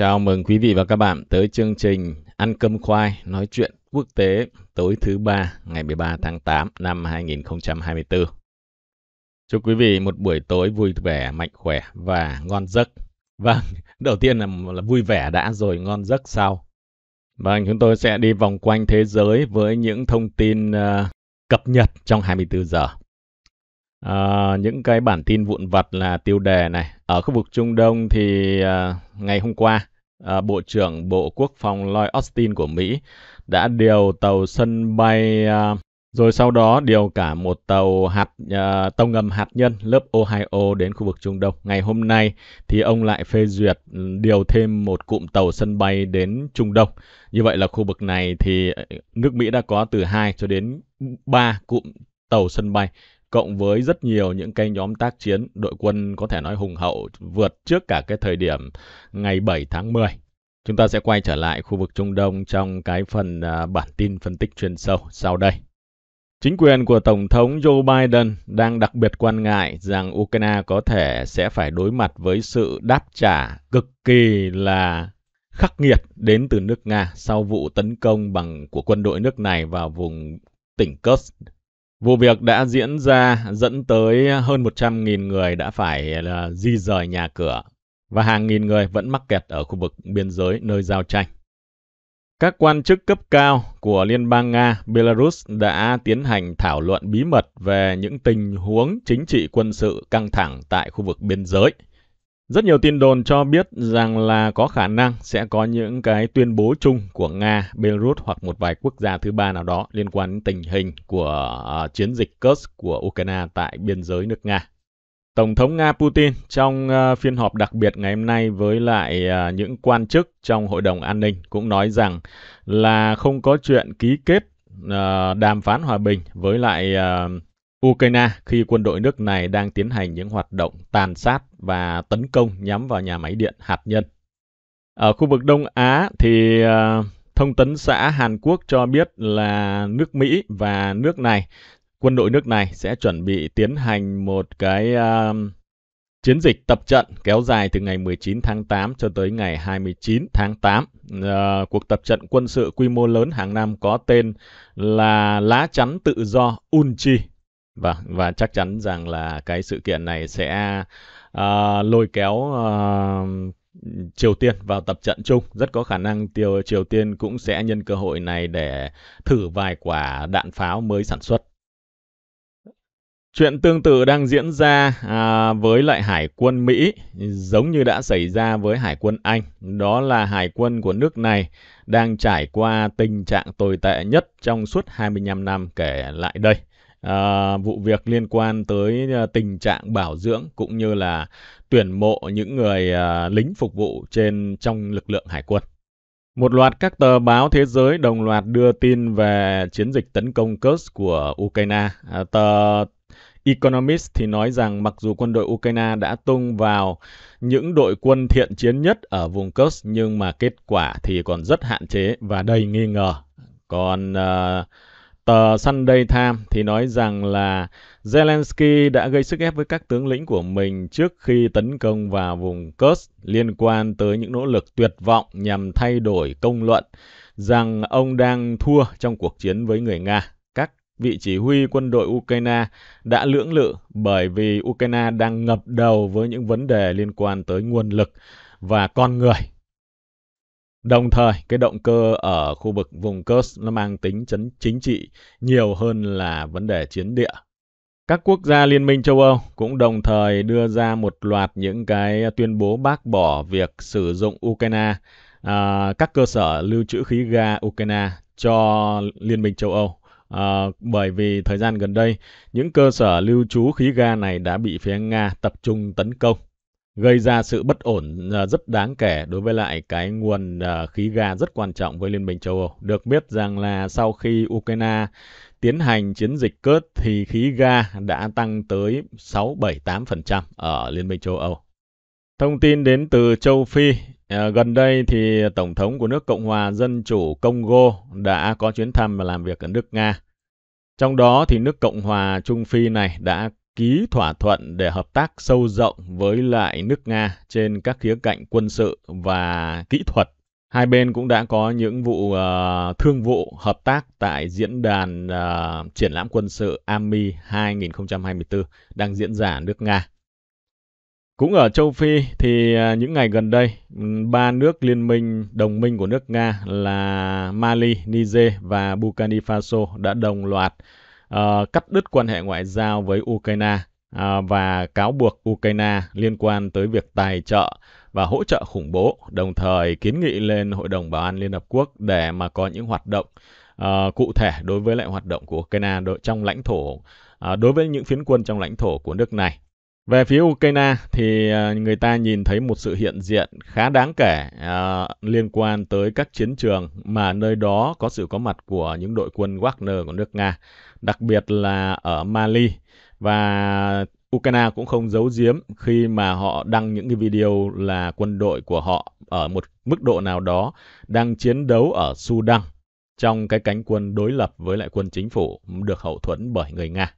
Chào mừng quý vị và các bạn tới chương trình Ăn cơm khoai nói chuyện quốc tế tối thứ ba ngày 13 tháng 8 năm 2024. Chúc quý vị một buổi tối vui vẻ, mạnh khỏe và ngon giấc. Vâng, đầu tiên là, là vui vẻ đã rồi ngon giấc sau. Vâng, chúng tôi sẽ đi vòng quanh thế giới với những thông tin uh, cập nhật trong 24 giờ. À, những cái bản tin vụn vặt là tiêu đề này. Ở khu vực Trung Đông thì à, ngày hôm qua À, Bộ trưởng Bộ Quốc phòng Lloyd Austin của Mỹ đã điều tàu sân bay à, rồi sau đó điều cả một tàu hạt à, tàu ngầm hạt nhân lớp Ohio đến khu vực Trung Đông. Ngày hôm nay thì ông lại phê duyệt điều thêm một cụm tàu sân bay đến Trung Đông. Như vậy là khu vực này thì à, nước Mỹ đã có từ 2 cho đến 3 cụm tàu sân bay cộng với rất nhiều những cái nhóm tác chiến, đội quân có thể nói hùng hậu vượt trước cả cái thời điểm ngày 7 tháng 10. Chúng ta sẽ quay trở lại khu vực Trung Đông trong cái phần à, bản tin phân tích chuyên sâu sau đây. Chính quyền của Tổng thống Joe Biden đang đặc biệt quan ngại rằng Ukraine có thể sẽ phải đối mặt với sự đáp trả cực kỳ là khắc nghiệt đến từ nước Nga sau vụ tấn công bằng của quân đội nước này vào vùng tỉnh Kursk Vụ việc đã diễn ra dẫn tới hơn 100.000 người đã phải là ờ, di rời nhà cửa và hàng nghìn người vẫn mắc kẹt ở khu vực biên giới nơi giao tranh. Các quan chức cấp cao của Liên bang Nga, Belarus đã tiến hành thảo luận bí mật về những tình huống chính trị quân sự căng thẳng tại khu vực biên giới – rất nhiều tin đồn cho biết rằng là có khả năng sẽ có những cái tuyên bố chung của Nga, Belarus hoặc một vài quốc gia thứ ba nào đó liên quan đến tình hình của ờ, chiến dịch Kursk của Ukraine tại biên giới nước Nga. Tổng thống Nga Putin trong ờ, phiên họp đặc biệt ngày hôm nay với lại ờ, những quan chức trong Hội đồng An ninh cũng nói rằng là không có chuyện ký kết đàm phán hòa bình với lại Ukraine khi quân đội nước này đang tiến hành những hoạt động tàn sát và tấn công nhắm vào nhà máy điện hạt nhân. Ở khu vực Đông Á thì ờ, thông tấn xã Hàn Quốc cho biết là nước Mỹ và nước này, quân đội nước này sẽ chuẩn bị tiến hành một cái ờ, chiến dịch tập trận kéo dài từ ngày 19 tháng 8 cho tới ngày 29 tháng 8. Ờ, cuộc tập trận quân sự quy mô lớn hàng năm có tên là Lá chắn tự do Unchi và vâng, và chắc chắn rằng là cái sự kiện này sẽ uh, lôi kéo uh, Triều Tiên vào tập trận chung. Rất có khả năng Triều, Triều Tiên cũng sẽ nhân cơ hội này để thử vài quả đạn pháo mới sản xuất. Chuyện tương tự đang diễn ra à, với lại hải quân Mỹ, giống như đã xảy ra với hải quân Anh. Đó là hải quân của nước này đang trải qua tình trạng tồi tệ nhất trong suốt 25 năm kể lại đây à, vụ việc liên quan tới ờ, tình trạng bảo dưỡng cũng như là tuyển mộ những người à, lính phục vụ trên trong lực lượng hải quân. Một loạt các tờ báo thế giới đồng loạt đưa tin về chiến dịch tấn công Kursk của Ukraine. À, tờ Economist thì nói rằng mặc dù quân đội Ukraine đã tung vào những đội quân thiện chiến nhất ở vùng Kursk nhưng mà kết quả thì còn rất hạn chế và đầy nghi ngờ. Còn uh, tờ Sunday Times thì nói rằng là Zelensky đã gây sức ép với các tướng lĩnh của mình trước khi tấn công vào vùng Kursk liên quan tới những nỗ lực tuyệt vọng nhằm thay đổi công luận rằng ông đang thua trong cuộc chiến với người Nga. Các vị chỉ huy quân đội Ukraine đã lưỡng lự bởi vì Ukraine đang ngập đầu với những vấn đề liên quan tới nguồn lực và con người Đồng thời, cái động cơ ở khu vực vùng Kursk nó mang tính chấn chính trị nhiều hơn là vấn đề chiến địa. Các quốc gia Liên minh châu Âu cũng đồng thời đưa ra một loạt những cái tuyên bố bác bỏ việc sử dụng Ukraine, à, các cơ sở lưu trữ khí ga Ukraine cho Liên minh châu Âu. À, bởi vì thời gian gần đây, những cơ sở lưu trú khí ga này đã bị phía Nga tập trung tấn công gây ra sự bất ổn à, rất đáng kể đối với lại cái nguồn à, khí ga rất quan trọng với Liên minh châu Âu. Được biết rằng là sau khi Ukraine tiến hành chiến dịch cướp thì khí ga đã tăng tới 6-7-8% ở Liên minh châu Âu. Thông tin đến từ châu Phi, à, gần đây thì Tổng thống của nước Cộng hòa Dân chủ Congo đã có chuyến thăm và làm việc ở nước Nga. Trong đó thì nước Cộng hòa Trung Phi này đã ký thỏa thuận để hợp tác sâu rộng với lại nước Nga trên các khía cạnh quân sự và kỹ thuật. Hai bên cũng đã có những vụ uh, thương vụ hợp tác tại diễn đàn uh, triển lãm quân sự AMI 2024 đang diễn ra nước Nga. Cũng ở châu Phi thì ờ, những ngày gần đây, ba nước liên minh đồng minh của nước Nga là Mali, Niger và Burkina Faso đã đồng loạt uh, cắt đứt quan hệ ngoại giao với Ukraine uh, và cáo buộc Ukraine liên quan tới việc tài trợ và hỗ trợ khủng bố, đồng thời kiến nghị lên Hội đồng Bảo an Liên Hợp Quốc để mà có những hoạt động uh, cụ thể đối với lại hoạt động của Ukraine trong lãnh thổ, uh, đối với những phiến quân trong lãnh thổ của nước này. Về phía Ukraine thì à, người ta nhìn thấy một sự hiện diện khá đáng kể à, liên quan tới các chiến trường mà nơi đó có sự có mặt của những đội quân Wagner của nước Nga đặc biệt là ở Mali và Ukraine cũng không giấu giếm khi mà họ đăng những cái video là quân đội của họ ở một mức độ nào đó đang chiến đấu ở Sudan trong cái cánh quân đối lập với lại quân chính phủ được hậu thuẫn bởi người Nga.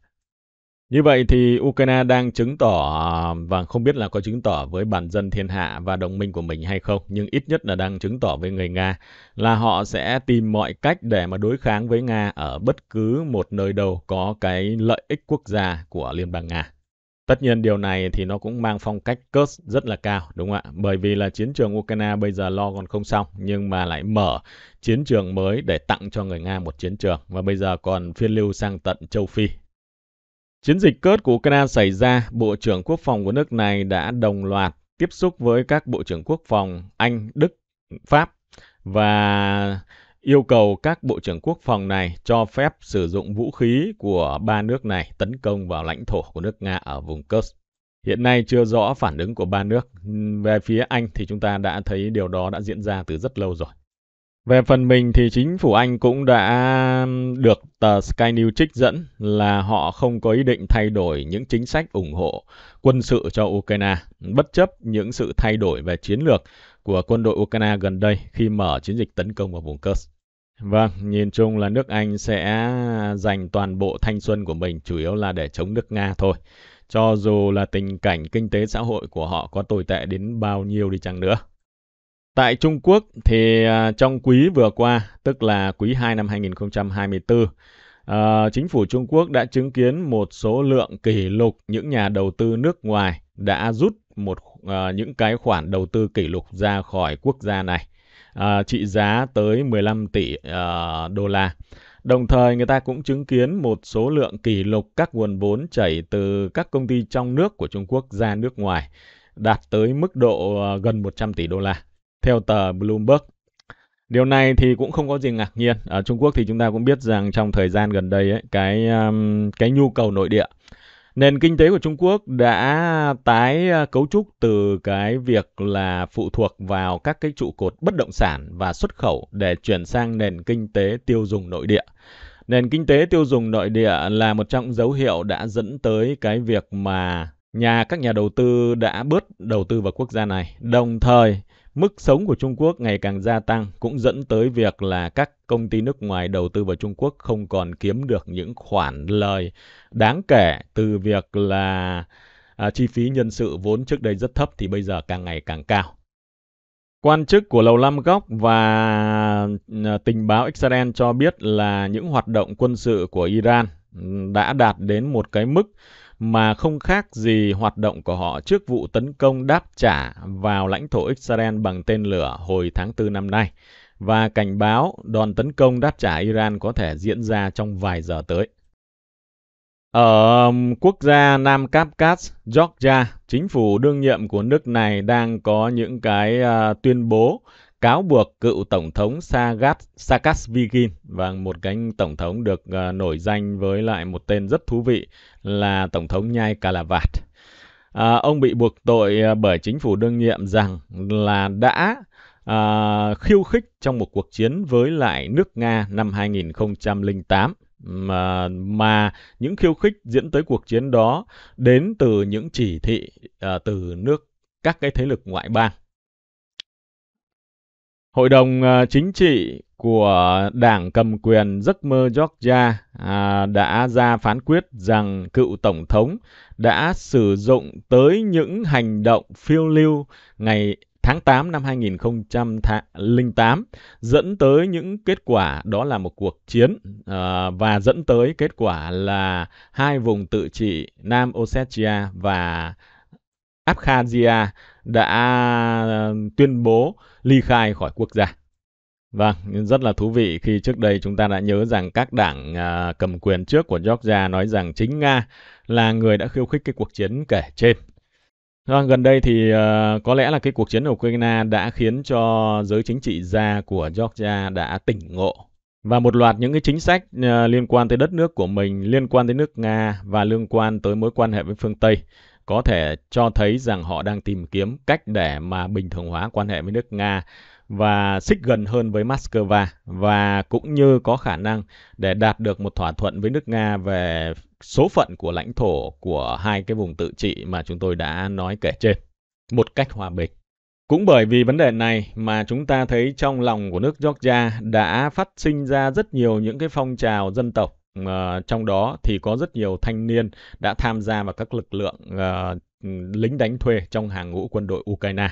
Như vậy thì Ukraine đang chứng tỏ và vâng, không biết là có chứng tỏ với bản dân thiên hạ và đồng minh của mình hay không, nhưng ít nhất là đang chứng tỏ với người Nga là họ sẽ tìm mọi cách để mà đối kháng với Nga ở bất cứ một nơi đâu có cái lợi ích quốc gia của Liên bang Nga. Tất nhiên điều này thì nó cũng mang phong cách Kurz rất là cao, đúng không ạ? Bởi vì là chiến trường Ukraine bây giờ lo còn không xong, nhưng mà lại mở chiến trường mới để tặng cho người Nga một chiến trường. Và bây giờ còn phiên lưu sang tận châu Phi Chiến dịch cớt của Ukraine xảy ra, Bộ trưởng Quốc phòng của nước này đã đồng loạt tiếp xúc với các Bộ trưởng Quốc phòng Anh, Đức, Pháp và yêu cầu các Bộ trưởng Quốc phòng này cho phép sử dụng vũ khí của ba nước này tấn công vào lãnh thổ của nước Nga ở vùng Kursk. Hiện nay chưa rõ phản ứng của ba nước. Về phía Anh thì chúng ta đã thấy điều đó đã diễn ra từ rất lâu rồi. Về phần mình thì chính phủ Anh cũng đã được tờ Sky News trích dẫn là họ không có ý định thay đổi những chính sách ủng hộ quân sự cho Ukraine, bất chấp những sự thay đổi về chiến lược của quân đội Ukraine gần đây khi mở chiến dịch tấn công vào vùng Kursk. Vâng, nhìn chung là nước Anh sẽ dành toàn bộ thanh xuân của mình chủ yếu là để chống nước Nga thôi. Cho dù là tình cảnh kinh tế xã hội của họ có tồi tệ đến bao nhiêu đi chăng nữa. Tại Trung Quốc thì à, trong quý vừa qua, tức là quý 2 năm 2024, Uh, à, chính phủ Trung Quốc đã chứng kiến một số lượng kỷ lục những nhà đầu tư nước ngoài đã rút một uh, những cái khoản đầu tư kỷ lục ra khỏi quốc gia này uh, trị giá tới 15 tỷ uh, đô la. Đồng thời người ta cũng chứng kiến một số lượng kỷ lục các nguồn vốn chảy từ các công ty trong nước của Trung Quốc ra nước ngoài đạt tới mức độ uh, gần 100 tỷ đô la theo tờ Bloomberg. Điều này thì cũng không có gì ngạc nhiên. Ở Trung Quốc thì chúng ta cũng biết rằng trong thời gian gần đây ấy, cái um, cái nhu cầu nội địa nền kinh tế của Trung Quốc đã tái à, cấu trúc từ cái việc là phụ thuộc vào các cái trụ cột bất động sản và xuất khẩu để chuyển sang nền kinh tế tiêu dùng nội địa. Nền kinh tế tiêu dùng nội địa là một trong dấu hiệu đã dẫn tới cái việc mà nhà các nhà đầu tư đã bớt đầu tư vào quốc gia này, đồng thời Mức sống của Trung Quốc ngày càng gia tăng cũng dẫn tới việc là các công ty nước ngoài đầu tư vào Trung Quốc không còn kiếm được những khoản lời đáng kể từ việc là à, chi phí nhân sự vốn trước đây rất thấp thì bây giờ càng ngày càng cao. Quan chức của Lầu Năm Góc và à, tình báo Israel cho biết là những hoạt động quân sự của Iran đã đạt đến một cái mức mà không khác gì hoạt động của họ trước vụ tấn công đáp trả vào lãnh thổ Israel bằng tên lửa hồi tháng 4 năm nay và cảnh báo đòn tấn công đáp trả Iran có thể diễn ra trong vài giờ tới. Ở um, quốc gia Nam Cáp Cát, Georgia, chính phủ đương nhiệm của nước này đang có những cái uh, tuyên bố cáo buộc cựu tổng thống Sagat Saakashvili và vâng, một cái tổng thống được uh, nổi danh với lại một tên rất thú vị là tổng thống nhai Kalavat. À, ông bị buộc tội ờ, bởi chính phủ đương nhiệm rằng là đã à, khiêu khích trong một cuộc chiến với lại nước Nga năm 2008 mà mà những khiêu khích diễn tới cuộc chiến đó đến từ những chỉ thị à, từ nước các cái thế lực ngoại bang Hội đồng à, chính trị của Đảng cầm quyền giấc mơ Georgia à, đã ra phán quyết rằng cựu tổng thống đã sử dụng tới những hành động phiêu lưu ngày tháng 8 năm 2008 dẫn tới những kết quả đó là một cuộc chiến à, và dẫn tới kết quả là hai vùng tự trị Nam Ossetia và Abkhazia đã tuyên bố ly khai khỏi quốc gia. Vâng, rất là thú vị khi trước đây chúng ta đã nhớ rằng các đảng ờ, cầm quyền trước của Georgia nói rằng chính Nga là người đã khiêu khích cái cuộc chiến kể trên. Vâng, gần đây thì ờ, có lẽ là cái cuộc chiến ở Ukraine đã khiến cho giới chính trị gia của Georgia đã tỉnh ngộ và một loạt những cái chính sách ờ, liên quan tới đất nước của mình, liên quan tới nước Nga và liên quan tới mối quan hệ với phương Tây có thể cho thấy rằng họ đang tìm kiếm cách để mà bình thường hóa quan hệ với nước Nga và xích gần hơn với Moscow và cũng như có khả năng để đạt được một thỏa thuận với nước Nga về số phận của lãnh thổ của hai cái vùng tự trị mà chúng tôi đã nói kể trên một cách hòa bình. Cũng bởi vì vấn đề này mà chúng ta thấy trong lòng của nước Georgia đã phát sinh ra rất nhiều những cái phong trào dân tộc À, trong đó thì có rất nhiều thanh niên đã tham gia vào các lực lượng à, lính đánh thuê trong hàng ngũ quân đội Ukraine.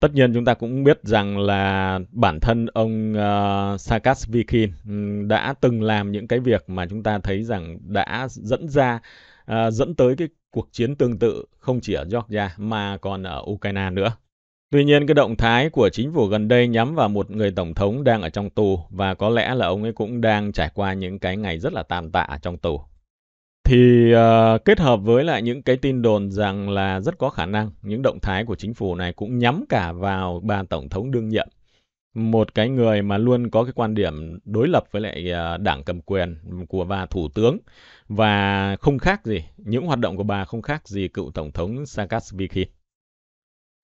Tất nhiên chúng ta cũng biết rằng là bản thân ông uh, ờ, Saakashvili ừ, đã từng làm những cái việc mà chúng ta thấy rằng đã dẫn ra uh, dẫn tới cái cuộc chiến tương tự không chỉ ở Georgia mà còn ở Ukraine nữa. Tuy nhiên, cái động thái của chính phủ gần đây nhắm vào một người tổng thống đang ở trong tù và có lẽ là ông ấy cũng đang trải qua những cái ngày rất là tàn tạ trong tù. Thì uh, kết hợp với lại những cái tin đồn rằng là rất có khả năng những động thái của chính phủ này cũng nhắm cả vào bà tổng thống đương nhiệm. Một cái người mà luôn có cái quan điểm đối lập với lại uh, đảng cầm quyền của bà thủ tướng và không khác gì, những hoạt động của bà không khác gì cựu tổng thống Saakashvili.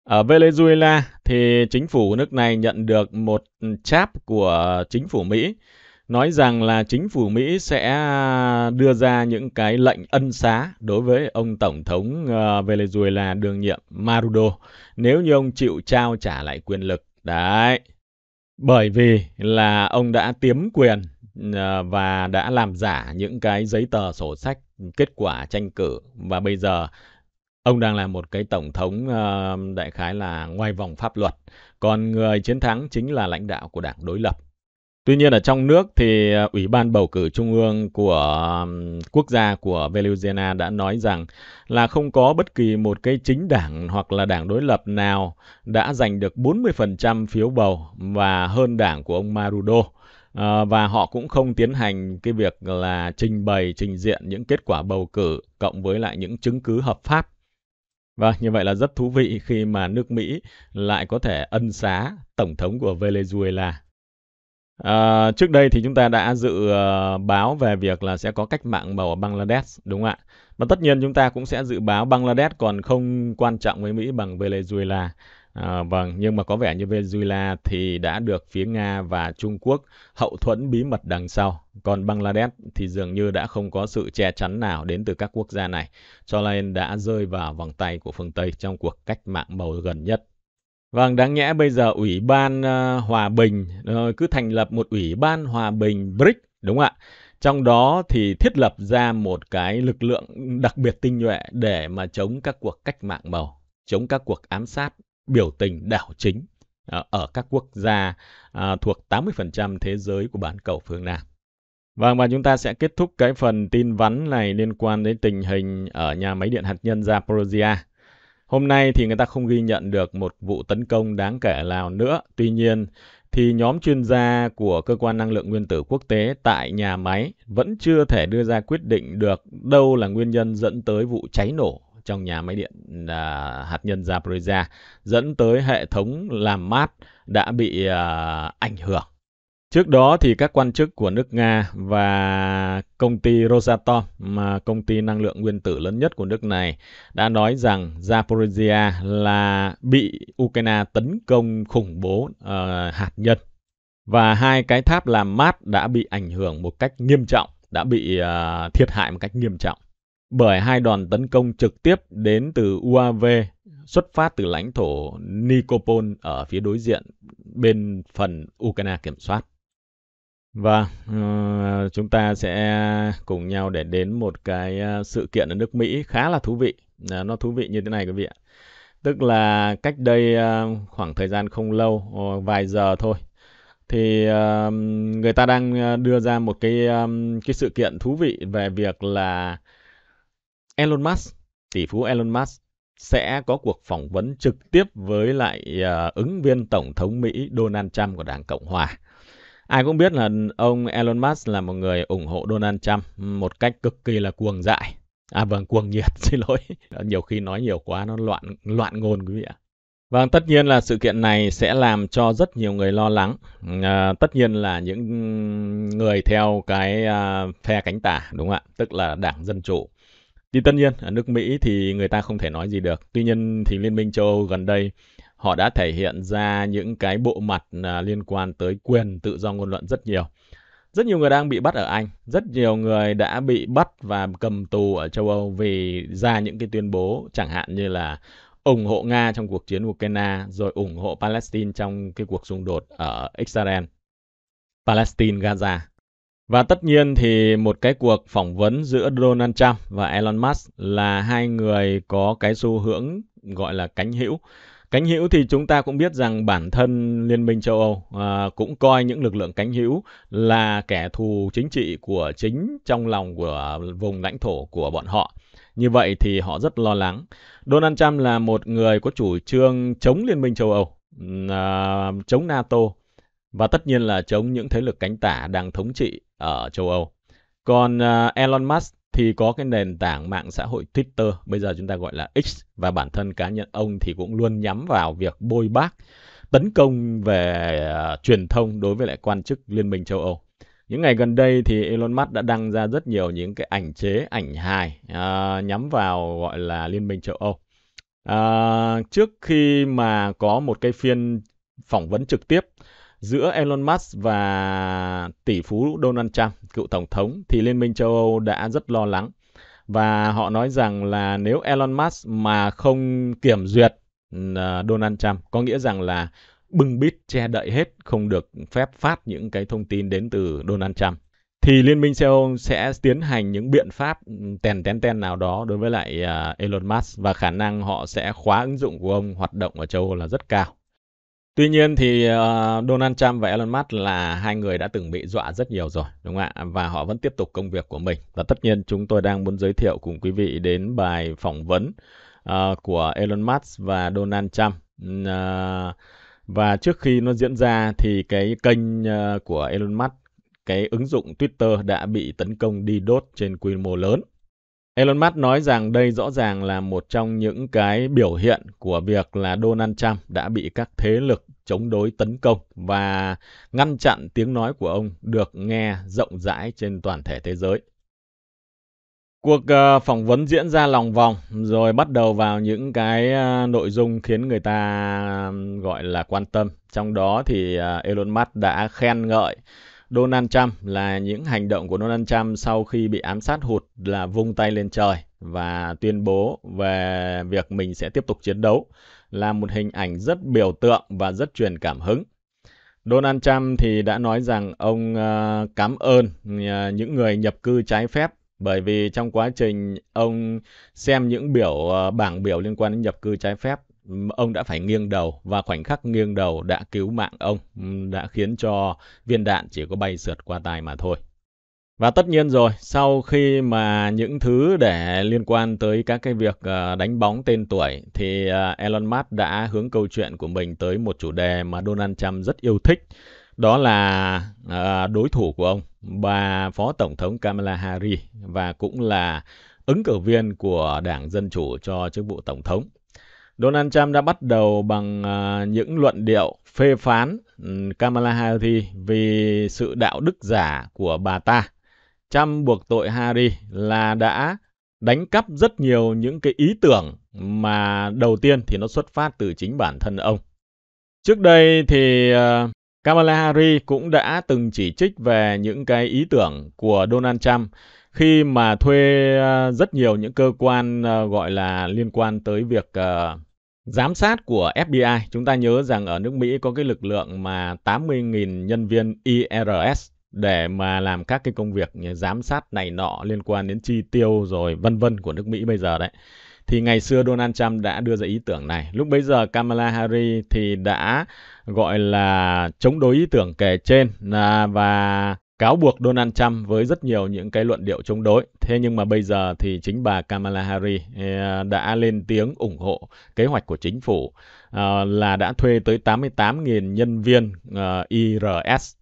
Ở Venezuela thì chính phủ nước này nhận được một cháp của chính phủ Mỹ nói rằng là chính phủ Mỹ sẽ à, đưa ra những cái lệnh ân xá đối với ông tổng thống à, Venezuela đương nhiệm Maduro nếu như ông chịu trao trả lại quyền lực. Đấy. Bởi vì là ông đã tiếm quyền à, và đã làm giả những cái giấy tờ sổ sách kết quả tranh cử và bây giờ Ông đang là một cái tổng thống ờ, đại khái là ngoài vòng pháp luật, còn người chiến thắng chính là lãnh đạo của đảng đối lập. Tuy nhiên ở trong nước thì ờ, Ủy ban bầu cử trung ương của quốc gia của Venezuela đã nói rằng là không có bất kỳ một cái chính đảng hoặc là đảng đối lập nào đã giành được 40% phiếu bầu và hơn đảng của ông Maduro. Ờ, và họ cũng không tiến hành cái việc là trình bày trình diện những kết quả bầu cử cộng với lại những chứng cứ hợp pháp và vâng, như vậy là rất thú vị khi mà nước Mỹ lại có thể ân xá tổng thống của Venezuela. À, trước đây thì chúng ta đã dự ờ, báo về việc là sẽ có cách mạng ở Bangladesh, đúng không ạ? Và tất nhiên chúng ta cũng sẽ dự báo Bangladesh còn không quan trọng với Mỹ bằng Venezuela. À, vâng, nhưng mà có vẻ như Venezuela thì đã được phía Nga và Trung Quốc hậu thuẫn bí mật đằng sau. Còn Bangladesh thì dường như đã không có sự che chắn nào đến từ các quốc gia này, cho nên đã rơi vào vòng tay của phương Tây trong cuộc cách mạng màu gần nhất. Vâng, đáng nhẽ bây giờ Ủy ban uh, Hòa Bình uh, cứ thành lập một Ủy ban Hòa Bình BRICS, đúng không ạ? Trong đó thì thiết lập ra một cái lực lượng đặc biệt tinh nhuệ để mà chống các cuộc cách mạng màu, chống các cuộc ám sát biểu tình đảo chính à, ở các quốc gia à, thuộc 80% thế giới của bán cầu phương Nam. Vâng và chúng ta sẽ kết thúc cái phần tin vắn này liên quan đến tình hình ở nhà máy điện hạt nhân Zaporozhia. Hôm nay thì người ta không ghi nhận được một vụ tấn công đáng kể nào nữa. Tuy nhiên thì nhóm chuyên gia của cơ quan năng lượng nguyên tử quốc tế tại nhà máy vẫn chưa thể đưa ra quyết định được đâu là nguyên nhân dẫn tới vụ cháy nổ trong nhà máy điện à, hạt nhân Zaporizhia dẫn tới hệ thống làm mát đã bị à, ảnh hưởng. Trước đó thì các quan chức của nước Nga và công ty Rosatom, mà công ty năng lượng nguyên tử lớn nhất của nước này, đã nói rằng Zaporizhia là bị Ukraine tấn công khủng bố uh, hạt nhân. Và hai cái tháp làm mát đã bị ảnh hưởng một cách nghiêm trọng, đã bị uh, thiệt hại một cách nghiêm trọng bởi hai đoàn tấn công trực tiếp đến từ UAV xuất phát từ lãnh thổ Nikopol ở phía đối diện bên phần Ukraine kiểm soát. Và vâng, uh, ờ, chúng ta sẽ cùng nhau để đến một cái ờ, sự kiện ở nước Mỹ khá là thú vị. Uh, nó thú vị như thế này quý vị ạ. Tức là cách đây uh, khoảng thời gian không lâu, uh, vài giờ thôi, thì uh, người ta đang đưa ra một cái um, cái sự kiện thú vị về việc là Elon Musk, tỷ phú Elon Musk sẽ có cuộc phỏng vấn trực tiếp với lại uh, ứng viên tổng thống Mỹ Donald Trump của Đảng Cộng hòa. Ai cũng biết là ông Elon Musk là một người ủng hộ Donald Trump một cách cực kỳ là cuồng dại. À vâng, cuồng nhiệt, xin lỗi. nhiều khi nói nhiều quá nó loạn loạn ngôn quý vị ạ. Vâng, tất nhiên là sự kiện này sẽ làm cho rất nhiều người lo lắng. À, tất nhiên là những người theo cái à, phe cánh tả đúng không ạ? Tức là Đảng Dân Chủ thì tất nhiên ở nước Mỹ thì người ta không thể nói gì được. Tuy nhiên thì Liên minh châu Âu gần đây họ đã thể hiện ra những cái bộ mặt à, liên quan tới quyền tự do ngôn luận rất nhiều. Rất nhiều người đang bị bắt ở Anh, rất nhiều người đã bị bắt và cầm tù ở châu Âu vì ra những cái tuyên bố chẳng hạn như là ủng hộ Nga trong cuộc chiến Ukraine rồi ủng hộ Palestine trong cái cuộc xung đột ở Israel, Palestine, Gaza. Và tất nhiên thì một cái cuộc phỏng vấn giữa Donald Trump và Elon Musk là hai người có cái xu hướng gọi là cánh hữu. Cánh hữu thì chúng ta cũng biết rằng bản thân Liên minh châu Âu à, cũng coi những lực lượng cánh hữu là kẻ thù chính trị của chính trong lòng của vùng lãnh thổ của bọn họ. Như vậy thì họ rất lo lắng. Donald Trump là một người có chủ trương chống Liên minh châu Âu, à, chống NATO và tất nhiên là chống những thế lực cánh tả đang thống trị ở châu Âu. Còn uh, Elon Musk thì có cái nền tảng mạng xã hội Twitter, bây giờ chúng ta gọi là X và bản thân cá nhân ông thì cũng luôn nhắm vào việc bôi bác tấn công về uh, truyền thông đối với lại quan chức Liên minh châu Âu. Những ngày gần đây thì Elon Musk đã đăng ra rất nhiều những cái ảnh chế, ảnh hài uh, nhắm vào gọi là Liên minh châu Âu. Uh, trước khi mà có một cái phiên phỏng vấn trực tiếp giữa Elon Musk và tỷ phú Donald Trump, cựu tổng thống thì Liên minh châu Âu đã rất lo lắng và họ nói rằng là nếu Elon Musk mà không kiểm duyệt ờ, Donald Trump có nghĩa rằng là bưng bít che đậy hết không được phép phát những cái thông tin đến từ Donald Trump thì Liên minh châu Âu sẽ tiến hành những biện pháp tèn tèn tèn nào đó đối với lại ờ, Elon Musk và khả năng họ sẽ khóa ứng dụng của ông hoạt động ở châu Âu là rất cao. Tuy nhiên thì ờ, Donald Trump và Elon Musk là hai người đã từng bị dọa rất nhiều rồi, đúng không ạ? Và họ vẫn tiếp tục công việc của mình. Và tất nhiên chúng tôi đang muốn giới thiệu cùng quý vị đến bài phỏng vấn ờ, của Elon Musk và Donald Trump. Ờ, và trước khi nó diễn ra thì cái kênh của Elon Musk, cái ứng dụng Twitter đã bị tấn công đi đốt trên quy mô lớn Elon Musk nói rằng đây rõ ràng là một trong những cái biểu hiện của việc là Donald Trump đã bị các thế lực chống đối tấn công và ngăn chặn tiếng nói của ông được nghe rộng rãi trên toàn thể thế giới. Cuộc ờ, phỏng vấn diễn ra lòng vòng rồi bắt đầu vào những cái ờ, nội dung khiến người ta gọi là quan tâm. Trong đó thì ờ, Elon Musk đã khen ngợi Donald Trump là những hành động của Donald Trump sau khi bị ám sát hụt là vung tay lên trời và tuyên bố về việc mình sẽ tiếp tục chiến đấu là một hình ảnh rất biểu tượng và rất truyền cảm hứng. Donald Trump thì đã nói rằng ông ờ, cảm ơn ờ, những người nhập cư trái phép bởi vì trong quá trình ông xem những biểu ờ, bảng biểu liên quan đến nhập cư trái phép ông đã phải nghiêng đầu và khoảnh khắc nghiêng đầu đã cứu mạng ông, ừ, đã khiến cho viên đạn chỉ có bay sượt qua tai mà thôi. Và tất nhiên rồi, sau khi mà những thứ để liên quan tới các cái việc ờ, đánh bóng tên tuổi thì ờ, Elon Musk đã hướng câu chuyện của mình tới một chủ đề mà Donald Trump rất yêu thích, đó là ờ, đối thủ của ông, bà Phó Tổng thống Kamala Harris và cũng là ứng cử viên của Đảng Dân Chủ cho chức vụ Tổng thống. Donald Trump đã bắt đầu bằng à, những luận điệu phê phán ừ, Kamala Harris vì sự đạo đức giả của bà ta. Trump buộc tội Harris là đã đánh cắp rất nhiều những cái ý tưởng mà đầu tiên thì nó xuất phát từ chính bản thân ông. Trước đây thì à, Kamala Harris cũng đã từng chỉ trích về những cái ý tưởng của Donald Trump khi mà thuê ờ, rất nhiều những cơ quan ờ, gọi là liên quan tới việc ờ, giám sát của FBI, chúng ta nhớ rằng ở nước Mỹ có cái lực lượng mà 80.000 nhân viên IRS e để mà làm các cái công việc giám sát này nọ liên quan đến chi tiêu rồi vân vân của nước Mỹ bây giờ đấy. Thì ngày xưa Donald Trump đã đưa ra ý tưởng này. Lúc bấy giờ Kamala Harris thì đã gọi là chống đối ý tưởng kể trên à, và cáo buộc Donald Trump với rất nhiều những cái luận điệu chống đối. Thế nhưng mà bây giờ thì chính bà Kamala Harris eh, đã lên tiếng ủng hộ kế hoạch của chính phủ ờ, là đã thuê tới 88.000 nhân viên ờ, IRS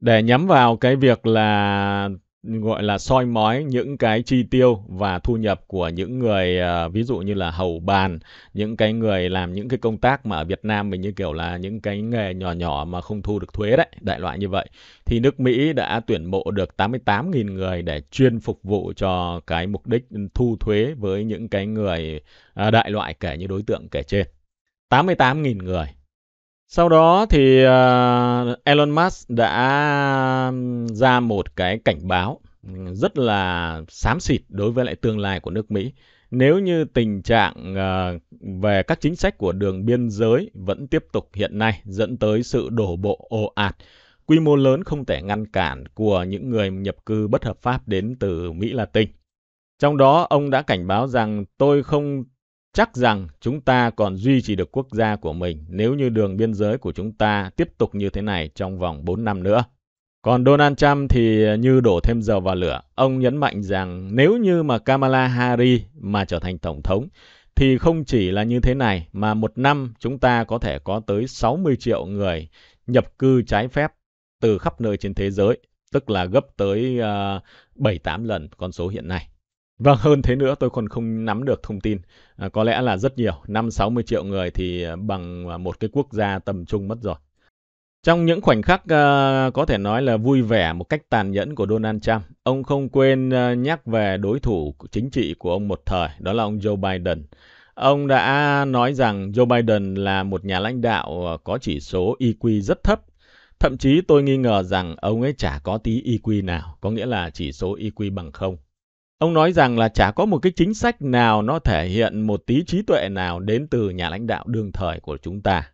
để nhắm vào cái việc là gọi là soi mói những cái chi tiêu và thu nhập của những người à, ví dụ như là hầu bàn những cái người làm những cái công tác mà ở Việt Nam mình như kiểu là những cái nghề nhỏ nhỏ mà không thu được thuế đấy đại loại như vậy thì nước Mỹ đã tuyển mộ được 88.000 người để chuyên phục vụ cho cái mục đích thu thuế với những cái người à, đại loại kể như đối tượng kể trên 88.000 người sau đó thì uh, Elon Musk đã ra một cái cảnh báo rất là xám xịt đối với lại tương lai của nước Mỹ nếu như tình trạng à, về các chính sách của đường biên giới vẫn tiếp tục hiện nay dẫn tới sự đổ bộ ồ ạt quy mô lớn không thể ngăn cản của những người nhập cư bất hợp pháp đến từ Mỹ Latin. Trong đó, ông đã cảnh báo rằng tôi không Chắc rằng chúng ta còn duy trì được quốc gia của mình nếu như đường biên giới của chúng ta tiếp tục như thế này trong vòng 4 năm nữa. Còn Donald Trump thì như đổ thêm dầu vào lửa. Ông nhấn mạnh rằng nếu như mà Kamala Harris mà trở thành tổng thống thì không chỉ là như thế này mà một năm chúng ta có thể có tới 60 triệu người nhập cư trái phép từ khắp nơi trên thế giới, tức là gấp tới uh, ờ, 7-8 lần con số hiện nay. Vâng, hơn thế nữa tôi còn không nắm được thông tin. À, có lẽ là rất nhiều, 5-60 triệu người thì à, bằng à, một cái quốc gia tầm trung mất rồi. Trong những khoảnh khắc uh, có thể nói là vui vẻ một cách tàn nhẫn của Donald Trump, ông không quên uh, nhắc về đối thủ chính trị của ông một thời, đó là ông Joe Biden. Ông đã nói rằng Joe Biden là một nhà lãnh đạo có chỉ số IQ e rất thấp. Thậm chí tôi nghi ngờ rằng ông ấy chả có tí IQ e nào, có nghĩa là chỉ số IQ e bằng không. Ông nói rằng là chả có một cái chính sách nào nó thể hiện một tí trí tuệ nào đến từ nhà lãnh đạo đương thời của chúng ta.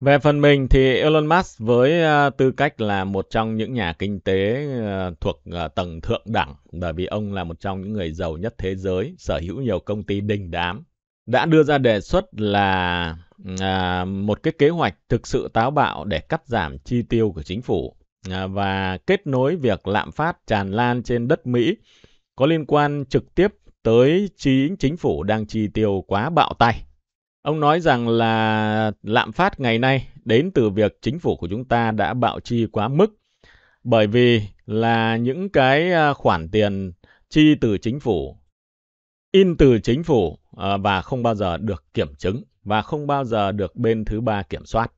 Về phần mình thì Elon Musk với à, tư cách là một trong những nhà kinh tế à, thuộc à, tầng thượng đẳng bởi vì ông là một trong những người giàu nhất thế giới, sở hữu nhiều công ty đình đám, đã đưa ra đề xuất là một cái kế hoạch thực sự táo bạo để cắt giảm chi tiêu của chính phủ và kết nối việc lạm phát tràn lan trên đất Mỹ có liên quan trực tiếp tới chính chính phủ đang chi tiêu quá bạo tay. Ông nói rằng là lạm phát ngày nay đến từ việc chính phủ của chúng ta đã bạo chi quá mức bởi vì là những cái à, khoản tiền chi từ chính phủ, in từ chính phủ à, và không bao giờ được kiểm chứng và không bao giờ được bên thứ ba kiểm soát.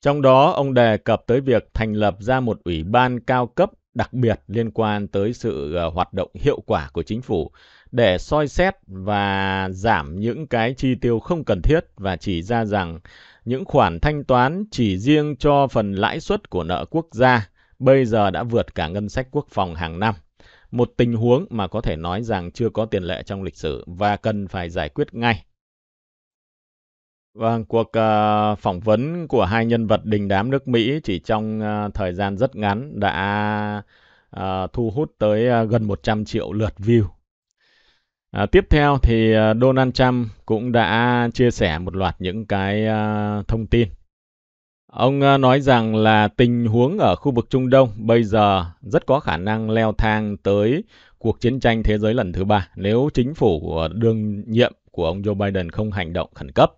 Trong đó, ông đề cập tới việc thành lập ra một ủy ban cao cấp đặc biệt liên quan tới sự ờ, hoạt động hiệu quả của chính phủ để soi xét và giảm những cái chi tiêu không cần thiết và chỉ ra rằng những khoản thanh toán chỉ riêng cho phần lãi suất của nợ quốc gia bây giờ đã vượt cả ngân sách quốc phòng hàng năm. Một tình huống mà có thể nói rằng chưa có tiền lệ trong lịch sử và cần phải giải quyết ngay. Vâng, cuộc uh, phỏng vấn của hai nhân vật đình đám nước Mỹ chỉ trong uh, thời gian rất ngắn đã uh, thu hút tới uh, gần 100 triệu lượt view. À, tiếp theo thì uh, Donald Trump cũng đã chia sẻ một loạt những cái uh, thông tin. Ông uh, nói rằng là tình huống ở khu vực Trung Đông bây giờ rất có khả năng leo thang tới cuộc chiến tranh thế giới lần thứ ba nếu chính phủ của đương nhiệm của ông Joe Biden không hành động khẩn cấp.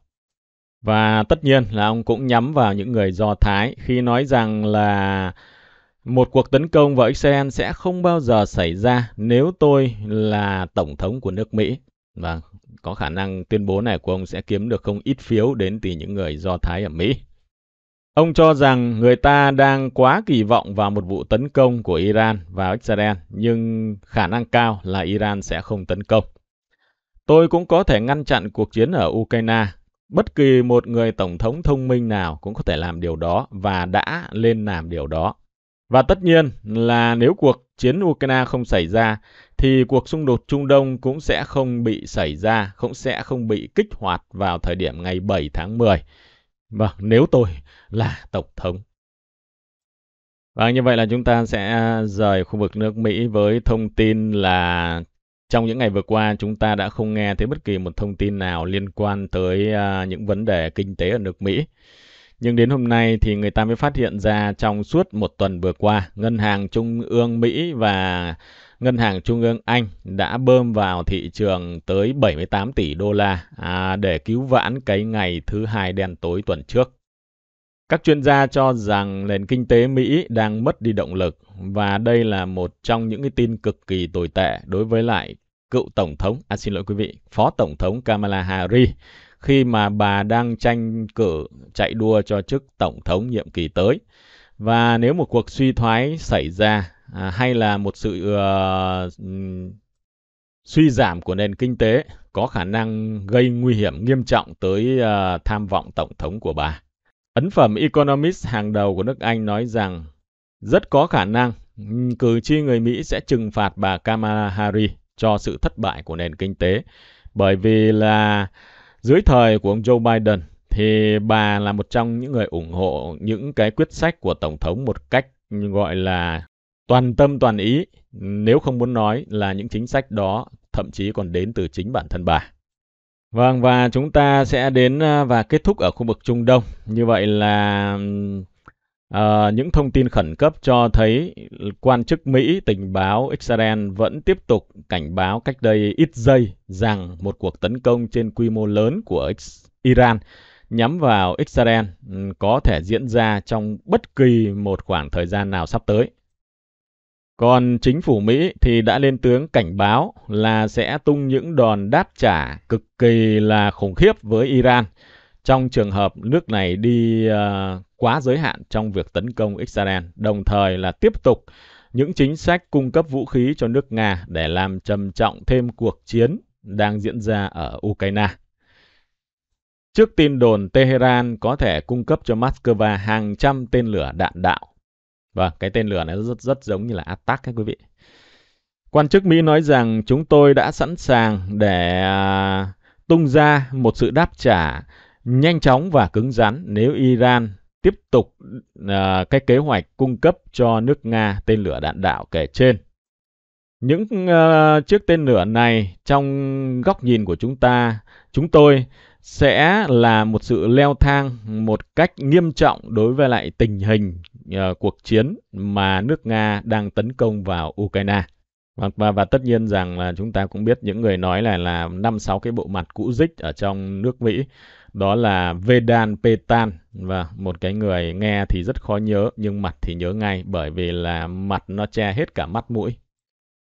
Và tất nhiên là ông cũng nhắm vào những người Do Thái khi nói rằng là một cuộc tấn công vào Israel sẽ không bao giờ xảy ra nếu tôi là tổng thống của nước Mỹ. và có khả năng tuyên bố này của ông sẽ kiếm được không ít phiếu đến từ những người Do Thái ở Mỹ. Ông cho rằng người ta đang quá kỳ vọng vào một vụ tấn công của Iran vào Israel, nhưng khả năng cao là Iran sẽ không tấn công. Tôi cũng có thể ngăn chặn cuộc chiến ở Ukraine Bất kỳ một người tổng thống thông minh nào cũng có thể làm điều đó và đã lên làm điều đó. Và tất nhiên là nếu cuộc chiến Ukraine không xảy ra thì cuộc xung đột Trung Đông cũng sẽ không bị xảy ra, cũng sẽ không bị kích hoạt vào thời điểm ngày 7 tháng 10. Vâng, nếu tôi là tổng thống. Và như vậy là chúng ta sẽ rời khu vực nước Mỹ với thông tin là trong những ngày vừa qua, chúng ta đã không nghe thấy bất kỳ một thông tin nào liên quan tới uh, những vấn đề kinh tế ở nước Mỹ. Nhưng đến hôm nay thì người ta mới phát hiện ra trong suốt một tuần vừa qua, Ngân hàng Trung ương Mỹ và Ngân hàng Trung ương Anh đã bơm vào thị trường tới 78 tỷ đô la à, để cứu vãn cái ngày thứ hai đen tối tuần trước. Các chuyên gia cho rằng nền kinh tế Mỹ đang mất đi động lực và đây là một trong những cái tin cực kỳ tồi tệ đối với lại cựu tổng thống, à xin lỗi quý vị, phó tổng thống Kamala Harris khi mà bà đang tranh cử chạy đua cho chức tổng thống nhiệm kỳ tới. Và nếu một cuộc suy thoái xảy ra à, hay là một sự uh, suy giảm của nền kinh tế có khả năng gây nguy hiểm nghiêm trọng tới uh, tham vọng tổng thống của bà. Ấn phẩm Economist hàng đầu của nước Anh nói rằng rất có khả năng cử tri người Mỹ sẽ trừng phạt bà Kamala Harris cho sự thất bại của nền kinh tế bởi vì là dưới thời của ông Joe Biden thì bà là một trong những người ủng hộ những cái quyết sách của tổng thống một cách gọi là toàn tâm toàn ý nếu không muốn nói là những chính sách đó thậm chí còn đến từ chính bản thân bà Vâng và chúng ta sẽ đến ờ, và kết thúc ở khu vực Trung Đông. Như vậy là uh, những thông tin khẩn cấp cho thấy quan chức Mỹ tình báo Israel vẫn tiếp tục cảnh báo cách đây ít giây rằng một cuộc tấn công trên quy mô lớn của Iran nhắm vào Israel ừ, có thể diễn ra trong bất kỳ một khoảng thời gian nào sắp tới. Còn chính phủ Mỹ thì đã lên tiếng cảnh báo là sẽ tung những đòn đáp trả cực kỳ là khủng khiếp với Iran trong trường hợp nước này đi uh, quá giới hạn trong việc tấn công Israel, đồng thời là tiếp tục những chính sách cung cấp vũ khí cho nước Nga để làm trầm trọng thêm cuộc chiến đang diễn ra ở Ukraine. Trước tin đồn Tehran có thể cung cấp cho Moscow hàng trăm tên lửa đạn đạo Vâng, cái tên lửa này rất rất giống như là attack các quý vị. Quan chức Mỹ nói rằng chúng tôi đã sẵn sàng để à, tung ra một sự đáp trả nhanh chóng và cứng rắn nếu Iran tiếp tục uh, cái kế hoạch cung cấp cho nước Nga tên lửa đạn đạo kể trên. Những uh, chiếc tên lửa này trong góc nhìn của chúng ta, chúng tôi sẽ là một sự leo thang một cách nghiêm trọng đối với lại tình hình uh, cuộc chiến mà nước Nga đang tấn công vào Ukraine. Và, và và tất nhiên rằng là chúng ta cũng biết những người nói là là năm sáu cái bộ mặt cũ dích ở trong nước Mỹ đó là Vedan Petan và một cái người nghe thì rất khó nhớ nhưng mặt thì nhớ ngay bởi vì là mặt nó che hết cả mắt mũi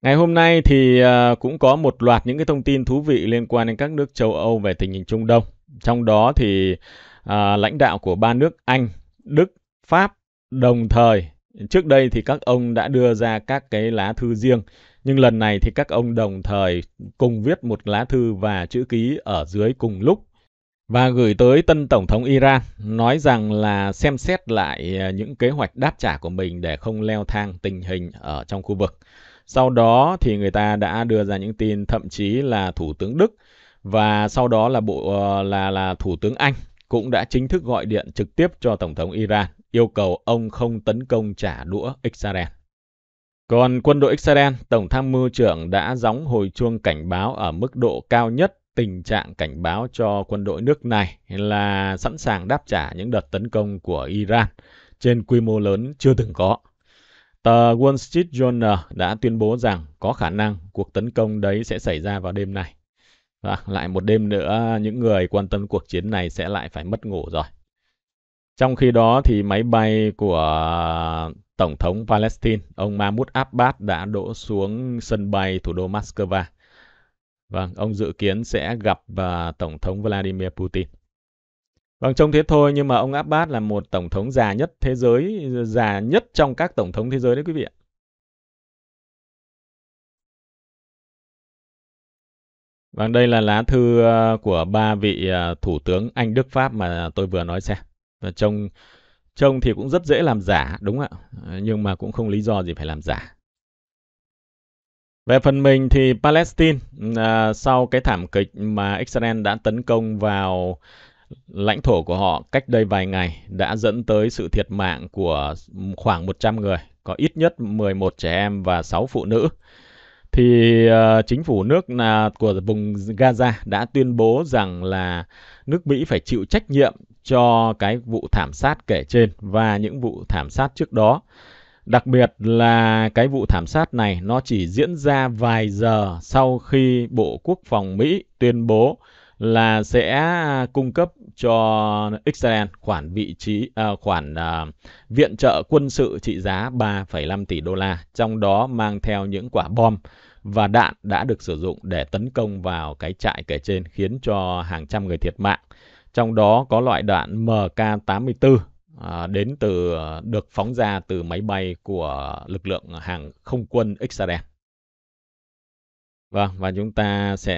Ngày hôm nay thì ờ, cũng có một loạt những cái thông tin thú vị liên quan đến các nước châu Âu về tình hình Trung Đông. Trong đó thì à, lãnh đạo của ba nước Anh, Đức, Pháp đồng thời trước đây thì các ông đã đưa ra các cái lá thư riêng nhưng lần này thì các ông đồng thời cùng viết một lá thư và chữ ký ở dưới cùng lúc và gửi tới tân tổng thống Iran nói rằng là xem xét lại ờ, những kế hoạch đáp trả của mình để không leo thang tình hình ở trong khu vực. Sau đó thì người ta đã đưa ra những tin thậm chí là thủ tướng Đức và sau đó là bộ ờ, là là thủ tướng Anh cũng đã chính thức gọi điện trực tiếp cho tổng thống Iran yêu cầu ông không tấn công trả đũa Israel. Còn quân đội Israel, Tổng tham mưu trưởng đã gióng hồi chuông cảnh báo ở mức độ cao nhất tình trạng cảnh báo cho quân đội nước này là sẵn sàng đáp trả những đợt tấn công của Iran trên quy mô lớn chưa từng có. Tờ Wall Street Journal đã tuyên bố rằng có khả năng cuộc tấn công đấy sẽ xảy ra vào đêm nay. Và lại một đêm nữa những người quan tâm cuộc chiến này sẽ lại phải mất ngủ rồi. Trong khi đó thì máy bay của Tổng thống Palestine, ông Mahmoud Abbas đã đổ xuống sân bay thủ đô Moscow. Vâng, ông dự kiến sẽ gặp à, Tổng thống Vladimir Putin. Vâng, trông thế thôi nhưng mà ông Abbas là một tổng thống già nhất thế giới, già nhất trong các tổng thống thế giới đấy quý vị ạ. Vâng, đây là lá thư ờ, của ba vị ờ, thủ tướng Anh, Đức, Pháp mà tôi vừa nói xem. Và trông trông thì cũng rất dễ làm giả, đúng ạ. Ờ, nhưng mà cũng không lý do gì phải làm giả. Về phần mình thì Palestine, à, sau cái thảm kịch mà Israel đã tấn công vào lãnh thổ của họ cách đây vài ngày đã dẫn tới sự thiệt mạng của khoảng 100 người, có ít nhất 11 trẻ em và 6 phụ nữ. Thì uh, chính phủ nước là của vùng Gaza đã tuyên bố rằng là nước Mỹ phải chịu trách nhiệm cho cái vụ thảm sát kể trên và những vụ thảm sát trước đó. Đặc biệt là cái vụ thảm sát này nó chỉ diễn ra vài giờ sau khi Bộ Quốc phòng Mỹ tuyên bố là sẽ cung cấp cho Israel khoản vị trí à, khoản à, viện trợ quân sự trị giá 3,5 tỷ đô la, trong đó mang theo những quả bom và đạn đã được sử dụng để tấn công vào cái trại kể trên khiến cho hàng trăm người thiệt mạng. Trong đó có loại đạn MK84 à, đến từ à, được phóng ra từ máy bay của lực lượng hàng không quân Israel. Vâng, và chúng ta sẽ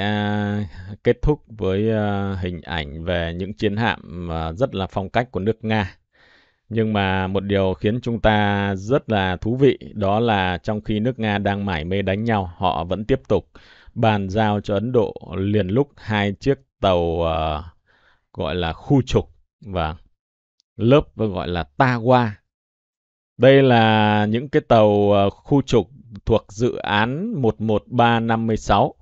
kết thúc với ờ, hình ảnh về những chiến hạm ờ, rất là phong cách của nước Nga. Nhưng mà một điều khiến chúng ta rất là thú vị đó là trong khi nước Nga đang mải mê đánh nhau, họ vẫn tiếp tục bàn giao cho Ấn Độ liền lúc hai chiếc tàu uh, gọi là khu trục và vâng, lớp gọi là Tawa. Đây là những cái tàu uh, khu trục thuộc dự án 11356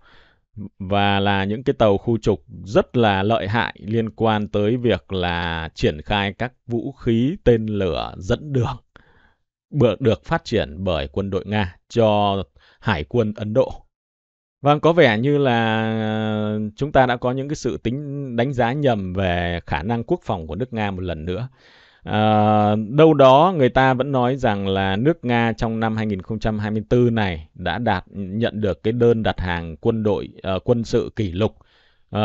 và là những cái tàu khu trục rất là lợi hại liên quan tới việc là triển khai các vũ khí tên lửa dẫn đường được phát triển bởi quân đội Nga cho hải quân Ấn Độ. Vâng, có vẻ như là ờ, chúng ta đã có những cái sự tính đánh giá nhầm về khả năng quốc phòng của nước Nga một lần nữa. À, đâu đó người ta vẫn nói rằng là nước Nga trong năm 2024 này đã đạt nhận được cái đơn đặt hàng quân đội uh, quân sự kỷ lục uh,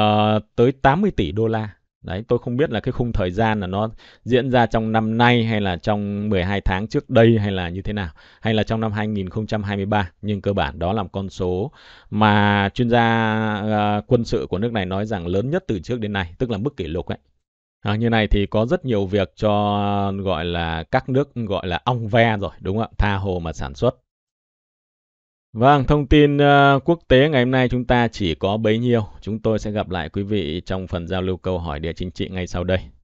tới 80 tỷ đô la. Đấy, tôi không biết là cái khung thời gian là nó diễn ra trong năm nay hay là trong 12 tháng trước đây hay là như thế nào, hay là trong năm 2023, nhưng cơ bản đó là một con số mà chuyên gia uh, quân sự của nước này nói rằng lớn nhất từ trước đến nay, tức là mức kỷ lục ấy. À, như này thì có rất nhiều việc cho gọi là các nước gọi là ong ve rồi, đúng không ạ? Tha hồ mà sản xuất. Vâng, thông tin uh, quốc tế ngày hôm nay chúng ta chỉ có bấy nhiêu. Chúng tôi sẽ gặp lại quý vị trong phần giao lưu câu hỏi địa chính trị ngay sau đây.